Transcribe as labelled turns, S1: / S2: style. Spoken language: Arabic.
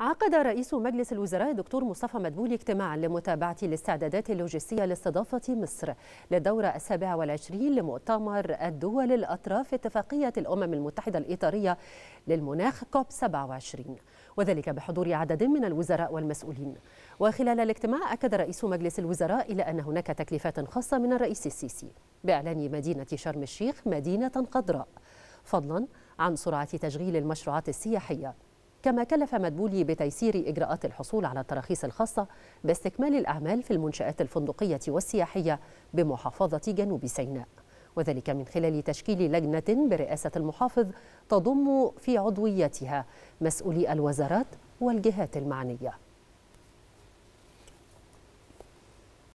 S1: عقد رئيس مجلس الوزراء الدكتور مصطفى مدبولي اجتماعا لمتابعة الاستعدادات اللوجستية لاستضافة مصر للدورة السابعة والعشرين لمؤتمر الدول الأطراف اتفاقية الأمم المتحدة الإطارية للمناخ كوب 27 وذلك بحضور عدد من الوزراء والمسؤولين وخلال الاجتماع أكد رئيس مجلس الوزراء إلى أن هناك تكليفات خاصة من الرئيس السيسي بإعلان مدينة شرم الشيخ مدينة خضراء فضلا عن سرعة تشغيل المشروعات السياحية كما كلف مدبولي بتيسير إجراءات الحصول على التراخيص الخاصة باستكمال الأعمال في المنشآت الفندقية والسياحية بمحافظة جنوب سيناء وذلك من خلال تشكيل لجنة برئاسة المحافظ تضم في عضويتها مسؤولي الوزارات والجهات المعنيه